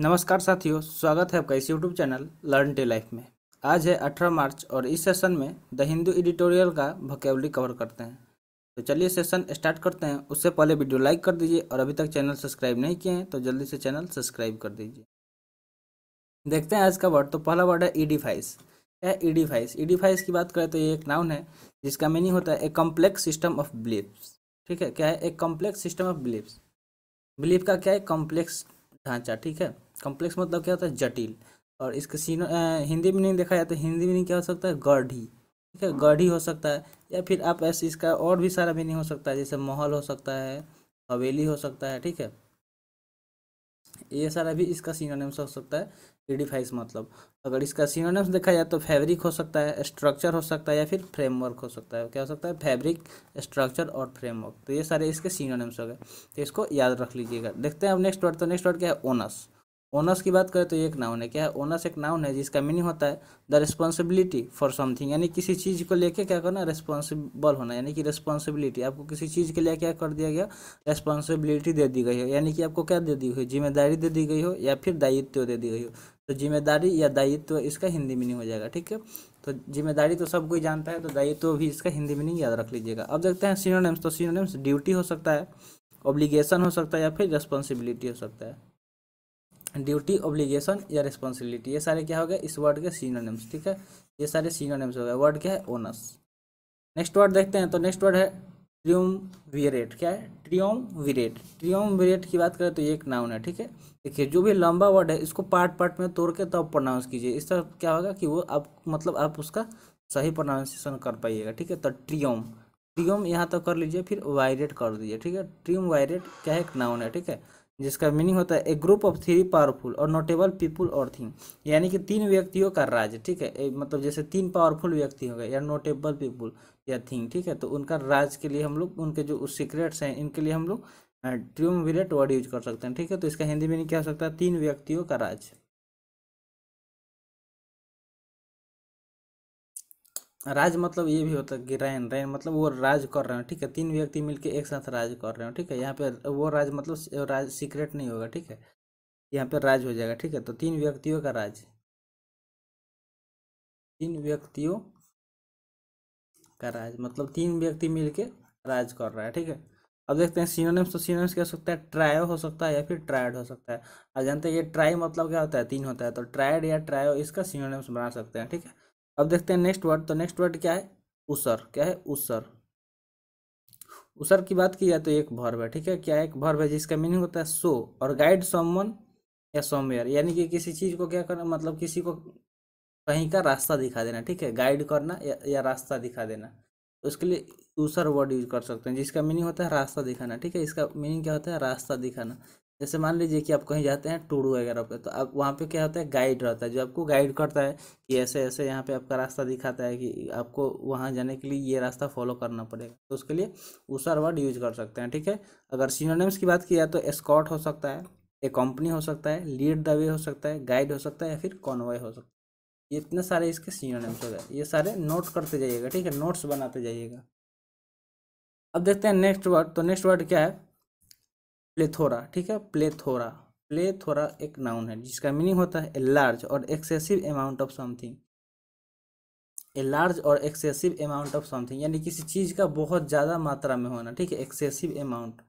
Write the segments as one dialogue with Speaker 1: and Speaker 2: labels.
Speaker 1: नमस्कार साथियों स्वागत है आपका इस YouTube channel learn to life में आज है 18 मार्च और इस सेशन में द हिंदू एडिटोरियल का वोकेबलरी कवर करते हैं तो चलिए सेशन स्टार्ट करते हैं उससे पहले वीडियो लाइक कर दीजिए और अभी तक चैनल सब्सक्राइब नहीं किए हैं तो जल्दी से चैनल सब्सक्राइब कर दीजिए देखते हैं आज का वर्ड तो पहला वर्ड है ईडिफाइस है ईडिफाइस ईडिफाइस की बात करें तो ये एक नाउन है जिसका मीनिंग होता है a complex system of believes ठीक है क्या है एक complex system of believes belief का क्या है कॉम्प्लेक्स ढांचा ठीक है कॉम्प्लेक्स मतलब क्या होता है जटिल और इसके सीनो हिंदी में नहीं देखा जाए तो हिंदी नहीं क्या हो सकता है गढ़ी ठीक है गढ़ी हो सकता है या फिर आप ऐसे इसका और भी सारा मीनिंग हो सकता है जैसे महल हो सकता है हवेली हो सकता है ठीक है ये सारा भी इसका नेम्स हो सकता है रिडिफाइस मतलब अगर इसका नेम्स देखा जाए तो फैब्रिक हो सकता है स्ट्रक्चर हो सकता है या फिर फ्रेमवर्क हो सकता है क्या हो सकता है फैब्रिक स्ट्रक्चर और फ्रेमवर्क तो ये सारे इसके नेम्स हो गए तो इसको याद रख लीजिएगा देखते हैं अब नेक्स्ट वर्ड तो नेक्स्ट वर्ड क्या है ओनस ओनर्स की बात करें तो एक नाउन है क्या है ओनर्स एक नाउन है जिसका मीनिंग होता है द रिस्पॉन्सिबिलिटी फॉर समथिंग यानी किसी चीज़ को लेके क्या करना रिस्पॉन्सिबल होना यानी कि रिस्पॉन्सिबिलिटी आपको किसी चीज़ के लिए क्या कर दिया गया रिस्पॉन्सिबिलिटी दे दी गई हो यानी कि आपको क्या दे दी गई जिम्मेदारी दे दी गई हो या फिर दायित्व दे दी गई हो तो जिम्मेदारी या दायित्व इसका हिंदी मीनिंग हो जाएगा ठीक है तो जिम्मेदारी तो सब कोई जानता है तो दायित्व भी इसका हिंदी मीनिंग याद रख लीजिएगा अब देखते हैं सीनोनेम्स तो सीनोनेम्स ड्यूटी हो सकता है ऑब्लिगेशन हो सकता है या फिर रिस्पॉन्सिबिलिटी हो सकता है ड्यूटी ऑब्लीगेशन या रिस्पॉन्सिबिलिटी ये सारे क्या हो गए इस वर्ड के सीनोनिम्स ठीक है ये सारे सीनोनिम्स हो गए वर्ड क्या है ओनस नेक्स्ट वर्ड देखते हैं तो नेक्स्ट वर्ड है ट्रियोम वीरेट क्या है ट्रियोम वीरेट ट्रियोम वीरेट की बात करें तो ये एक नाउन है ठीक है देखिए जो भी लंबा वर्ड है इसको पार्ट पार्ट में तोड़ के तब तो प्रोनाउंस कीजिए इस तरह क्या होगा कि वो आप मतलब आप उसका सही प्रोनाउंसिएशन कर पाइएगा ठीक है तो ट्रियोम ट्रियोम यहाँ तक तो कर लीजिए फिर वायरेट कर दीजिए ठीक है ट्रियोम वायरेट क्या है एक नाउन है ठीक है जिसका मीनिंग होता है a group of three powerful और नोटेबल पीपुल और थिंग यानी कि तीन व्यक्तियों का राज ठीक है मतलब जैसे तीन पावरफुल व्यक्ति हो गए या नोटेबल पीपुल या थिंग ठीक है तो उनका राज के लिए हम लोग उनके जो सीक्रेट्स हैं इनके लिए हम लोग ट्रियम वर्ड यूज कर सकते हैं ठीक है तो इसका हिंदी मीनिंग क्या हो सकता है तीन व्यक्तियों का राज्य राज मतलब ये भी होता है कि रैन रैन मतलब वो राज कर रहे हो ठीक है तीन व्यक्ति मिलके एक साथ राज कर रहे हो ठीक है यहाँ पे वो राज मतलब राज सीक्रेट नहीं होगा ठीक है यहाँ पे राज हो जाएगा ठीक है तो तीन व्यक्तियों का राज तीन व्यक्तियों का राज मतलब तीन व्यक्ति मिलके राज कर रहा है ठीक है अब देखते हैं सीनोनिम्स तो सीनोनिम्स क्या हो सकता है ट्रायो हो सकता है या फिर ट्रायड हो सकता है अब जानते हैं ये ट्राई मतलब क्या होता है तीन होता है तो ट्रायड या ट्रायो इसका सीनोनिम्स बना सकते हैं ठीक है अब देखते हैं नेक्स्ट वर्ड तो नेक्स्ट वर्ड क्या है उसर क्या है उसर उसर की बात की जाए तो एक भर्व है ठीक है क्या एक भर्व है जिसका मीनिंग होता है सो और गाइड समवन या सोमवेयर यानी कि किसी चीज़ को क्या करना मतलब किसी को कहीं का रास्ता दिखा देना ठीक है गाइड करना या, या रास्ता दिखा देना उसके तो लिए उसर वर्ड यूज कर सकते हैं जिसका मीनिंग होता है रास्ता दिखाना ठीक है इसका मीनिंग क्या होता है रास्ता दिखाना जैसे मान लीजिए कि आप कहीं जाते हैं टूर वगैरह पे तो आप वहाँ पे क्या होता है गाइड रहता है जो आपको गाइड करता है कि ऐसे ऐसे यहाँ पे आपका रास्ता दिखाता है कि आपको वहाँ जाने के लिए ये रास्ता फॉलो करना पड़ेगा तो उसके लिए ऊसर वर्ड यूज कर सकते हैं ठीक है अगर सीनोनिम्स की बात की जाए तो एस्कॉट हो सकता है ए कंपनी हो सकता है लीड द वे हो सकता है गाइड हो सकता है या फिर कॉन्वॉय हो सकता है ये इतने सारे इसके सीनोनिम्स हो गए ये सारे नोट करते जाइएगा ठीक है नोट्स बनाते जाइएगा अब देखते हैं नेक्स्ट वर्ड तो नेक्स्ट वर्ड क्या है प्लेथोरा ठीक है प्लेथोरा प्लेथोरा एक नाउन है जिसका मीनिंग होता है ए लार्ज और excessive amount of something a large और एक्सेसिव अमाउंट ऑफ समथिंग यानी किसी चीज का बहुत ज्यादा मात्रा में होना ठीक है एक्सेसिव अमाउंट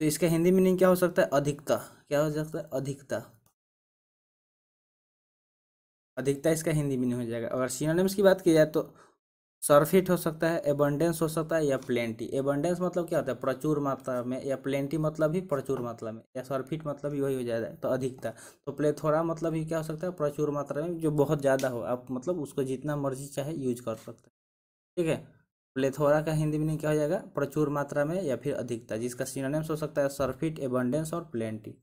Speaker 1: तो इसका हिंदी मीनिंग क्या हो सकता है अधिकता क्या हो सकता है अधिकता अधिकता इसका हिंदी मीनिंग हो जाएगा अगर सीनोनिम्स की बात की जाए तो सरफिट हो सकता है एबंडेंस हो सकता है या प्लेंटी एबंडेंस मतलब क्या होता है प्रचुर मात्रा में या प्लेंटी मतलब ही प्रचुर मात्रा में या सरफिट मतलब ही वही हो जाएगा तो अधिकता तो प्लेथोरा मतलब ही क्या हो सकता है प्रचुर मात्रा में जो बहुत ज़्यादा हो आप मतलब उसको जितना मर्जी चाहे यूज कर सकते हैं ठीक है प्लेथोरा का हिंदी मीनिंग क्या हो जाएगा प्रचुर मात्रा में या फिर अधिकता जिसका सिनोनिम्स हो सकता है सरफिट एबंडेंस और प्लेंटी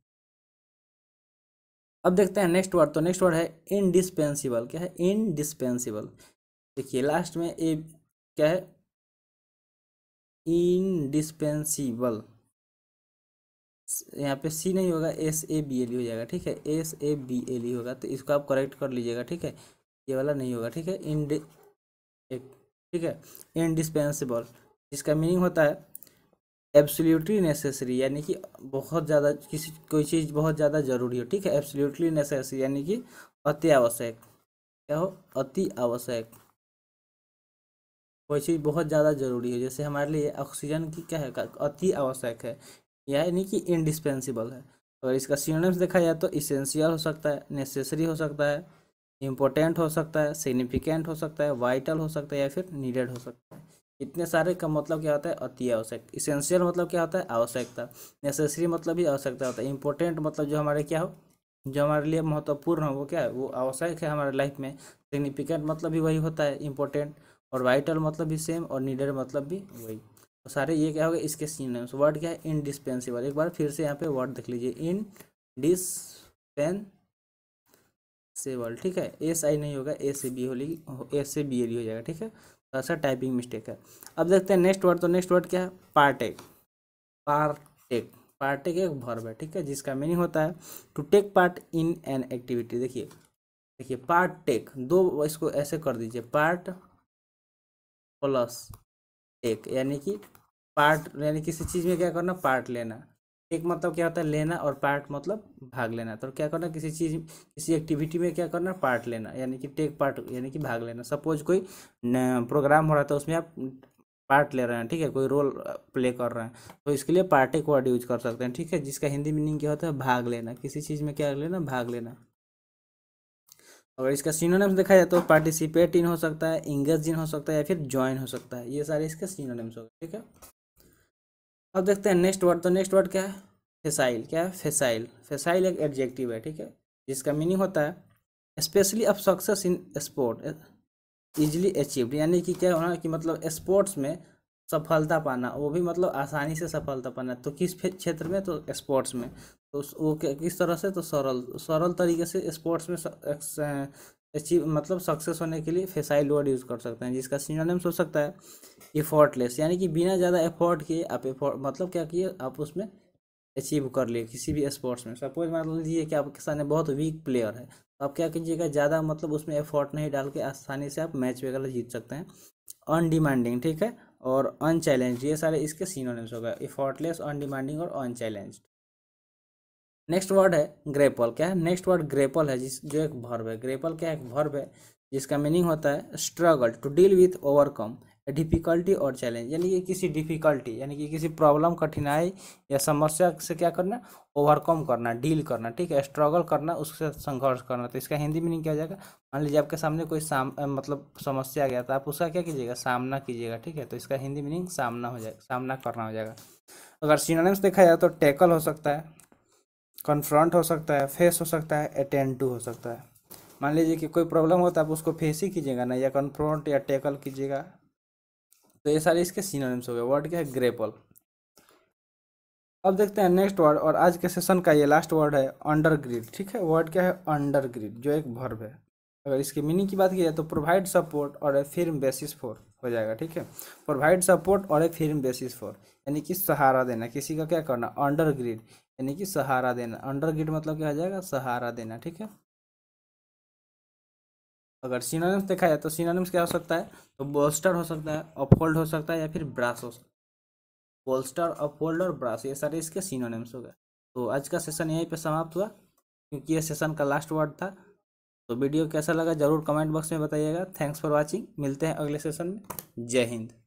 Speaker 1: अब देखते हैं नेक्स्ट वर्ड तो नेक्स्ट वर्ड है इनडिस्पेंसिबल क्या है इनडिस्पेंसिबल देखिए लास्ट में ए क्या है इनडिस्पेंसीबल यहाँ पे सी नहीं होगा एस ए बी एल हो जाएगा ठीक है एस ए बी एल होगा तो इसको आप करेक्ट कर लीजिएगा ठीक है ये वाला नहीं होगा ठीक है इन ठीक है इनडिस्पेंसीबल जिसका मीनिंग होता है एब्सोल्यूटली नेसेसरी यानी कि बहुत ज़्यादा किसी कोई चीज़ बहुत ज़्यादा ज़रूरी हो ठीक है एब्सोल्यूटली नेसेसरी यानी कि अति आवश्यक क्या हो अति आवश्यक वही चीज़ बहुत ज़्यादा ज़रूरी है जैसे हमारे लिए ऑक्सीजन की क्या है अति आवश्यक है यानी कि इंडिस्पेंसिबल है अगर इसका सीनम्स देखा जाए तो इसेंशियल हो सकता है नेसेसरी हो सकता है इम्पोर्टेंट हो सकता है सिग्निफिकेंट हो सकता है वाइटल हो सकता है या फिर नीडेड हो सकता है इतने सारे का मतलब क्या होता है अति आवश्यक इसेंशियल मतलब क्या होता है आवश्यकता नेसेसरी मतलब भी आवश्यकता होता है इम्पोर्टेंट मतलब जो हमारे क्या हो जो हमारे लिए महत्वपूर्ण हो वो क्या है वो आवश्यक है हमारे लाइफ में सिग्निफिकेंट मतलब भी वही होता है इम्पोर्टेंट और वाइटल मतलब भी सेम और नीडर मतलब भी वही तो सारे ये क्या होगा इसके सीन वर्ड क्या है इनडिस्पेंसिबल एक बार फिर से यहाँ पे वर्ड देख लीजिए इन डिस्पेन ठीक है एस आई नहीं होगा ए से बी हो ए से बी एल हो जाएगा ठीक है थोड़ा टाइपिंग मिस्टेक है अब देखते हैं नेक्स्ट वर्ड तो नेक्स्ट वर्ड क्या है पार्टेक पार्टेक पार्टेक एक भर्व है ठीक है जिसका मीनिंग होता है to take part in an activity देखिए देखिए पार्ट टेक दो इसको ऐसे कर दीजिए पार्ट प्लस एक यानी कि पार्ट यानी किसी चीज़ में क्या करना पार्ट लेना एक मतलब क्या होता है लेना और पार्ट मतलब भाग लेना तो क्या करना किसी चीज़ किसी एक्टिविटी में क्या करना पार्ट लेना यानी कि टेक पार्ट यानी कि भाग लेना सपोज कोई प्रोग्राम हो रहा था तो उसमें आप पार्ट ले रहे हैं ठीक है कोई रोल प्ले कर रहे हैं तो इसके लिए एक वर्ड यूज कर सकते हैं ठीक है जिसका हिंदी मीनिंग क्या होता है भाग लेना किसी चीज़ में क्या लेना भाग लेना अगर इसका सीनोनेम्स देखा जाए तो पार्टिसिपेट इन हो सकता है इंगेज इन हो सकता है या फिर ज्वाइन हो सकता है ये सारे इसके सीनोनेम्स हो गए ठीक है अब देखते हैं नेक्स्ट वर्ड तो नेक्स्ट वर्ड क्या है फेसाइल क्या है फेसाइल फेसाइल एक एडजेक्टिव है ठीक है जिसका मीनिंग होता है स्पेशली अब success in sport easily achieved यानी कि क्या होना कि मतलब स्पोर्ट्स में सफलता पाना वो भी मतलब आसानी से सफलता पाना तो किस क्षेत्र में तो स्पोर्ट्स में तो वो किस तरह से तो सरल सरल तरीके से स्पोर्ट्स में अचीव मतलब सक्सेस होने के लिए फेसाइल वर्ड यूज़ कर सकते हैं जिसका सिनोनिम्स हो सकता है एफोर्टलेस यानी कि बिना ज़्यादा एफोर्ट किए आप एफोर्ट मतलब क्या किए आप उसमें अचीव कर लिए किसी भी स्पोर्ट्स में सपोज मान लीजिए कि आपके सामने बहुत वीक प्लेयर है तो आप क्या कीजिएगा ज़्यादा मतलब उसमें एफोर्ट नहीं डाल के आसानी से आप मैच वगैरह जीत सकते हैं अनडिमांडिंग ठीक है और अनचैलेंज ये सारे इसके सीनोनिम्स हो गए इफॉर्टलेस अनडिमांडिंग और अनचैलेंज नेक्स्ट वर्ड है ग्रेपल क्या है नेक्स्ट वर्ड ग्रेपल है जिस जो एक भर्व है ग्रेपल क्या एक भर्व है जिसका मीनिंग होता है struggle to deal with overcome difficulty और चैलेंज यानी कि किसी डिफ़िकल्टी यानी कि किसी प्रॉब्लम कठिनाई या समस्या से क्या करना ओवरकम करना डील करना ठीक है स्ट्रगल करना उसके साथ संघर्ष करना तो इसका हिंदी मीनिंग क्या हो जाएगा मान लीजिए आपके सामने कोई साम मतलब समस्या आ गया तो आप उसका क्या कीजिएगा सामना कीजिएगा ठीक है तो इसका हिंदी मीनिंग सामना हो जाएगा सामना करना हो जाएगा अगर सिनोनिम्स देखा जाए तो टैकल हो सकता है कन्फ्रंट हो सकता है फेस हो सकता है अटेंड टू हो सकता है मान लीजिए कि कोई प्रॉब्लम हो तो आप उसको फेस ही कीजिएगा ना या कन्फ्रंट या टैकल कीजिएगा तो ये सारे इसके सिनोनिम्स हो गए वर्ड क्या है ग्रेपल अब देखते हैं नेक्स्ट वर्ड और आज के सेशन का ये लास्ट वर्ड है अंडरग्रिड ठीक है वर्ड क्या है अंडरग्रिड जो एक वर्ब है अगर इसके मीनिंग की बात की जाए तो प्रोवाइड सपोर्ट और ए फिल्म बेसिस फॉर हो जाएगा ठीक है प्रोवाइड सपोर्ट और ए फिल्म बेसिस फॉर यानी कि सहारा देना किसी का क्या करना अंडरग्रिड यानी कि सहारा देना अंडरग्रिड मतलब क्या हो जाएगा सहारा देना ठीक है अगर सिनोनिम्स देखा जाए तो सिनोनिम्स क्या हो सकता है तो बोल्स्टर हो सकता है अपहोल्ड हो सकता है या फिर ब्रास हो सकता है बोल्स्टर अपहोल्ड और ब्रास ये सारे इसके सिनोनिम्स हो गए तो आज का सेशन यहीं पे समाप्त हुआ क्योंकि ये सेशन का लास्ट वर्ड था तो वीडियो कैसा लगा जरूर कमेंट बॉक्स में बताइएगा थैंक्स फॉर वॉचिंग मिलते हैं अगले सेशन में जय हिंद